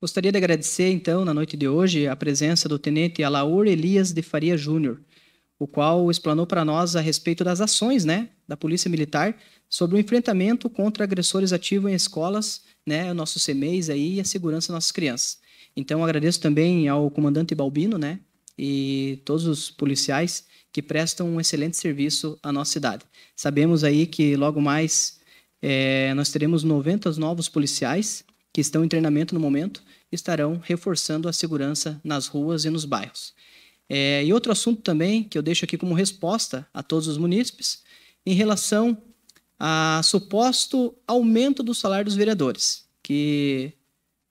Gostaria de agradecer, então, na noite de hoje, a presença do Tenente Alaur Elias de Faria Júnior, o qual explanou para nós a respeito das ações né, da Polícia Militar sobre o enfrentamento contra agressores ativos em escolas, né, o nosso CMEIs aí, e a segurança das nossas crianças. Então, agradeço também ao comandante Balbino né, e todos os policiais que prestam um excelente serviço à nossa cidade. Sabemos aí que logo mais é, nós teremos 90 novos policiais que estão em treinamento no momento estarão reforçando a segurança nas ruas e nos bairros. É, e outro assunto também que eu deixo aqui como resposta a todos os munícipes, em relação a suposto aumento do salário dos vereadores, que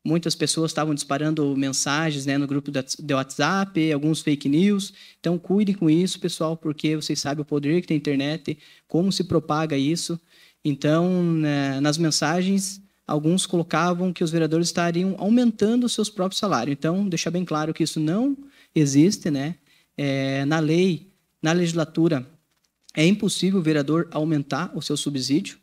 muitas pessoas estavam disparando mensagens né, no grupo de WhatsApp, alguns fake news. Então, cuidem com isso, pessoal, porque vocês sabem o poder que tem a internet, como se propaga isso. Então, né, nas mensagens, alguns colocavam que os vereadores estariam aumentando seus próprios salários. Então, deixar bem claro que isso não existe, né? É, na lei, na legislatura, é impossível o vereador aumentar o seu subsídio.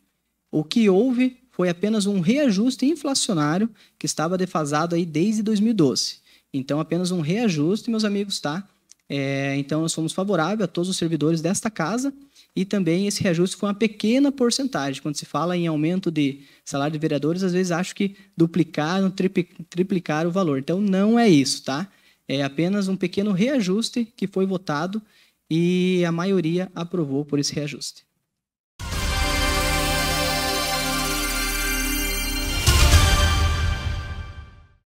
O que houve foi apenas um reajuste inflacionário que estava defasado aí desde 2012. Então, apenas um reajuste, meus amigos, tá? É, então, nós somos favoráveis a todos os servidores desta casa e também esse reajuste foi uma pequena porcentagem. Quando se fala em aumento de salário de vereadores, às vezes acho que duplicaram, triplicaram o valor. Então, não é isso, tá? É apenas um pequeno reajuste que foi votado e a maioria aprovou por esse reajuste.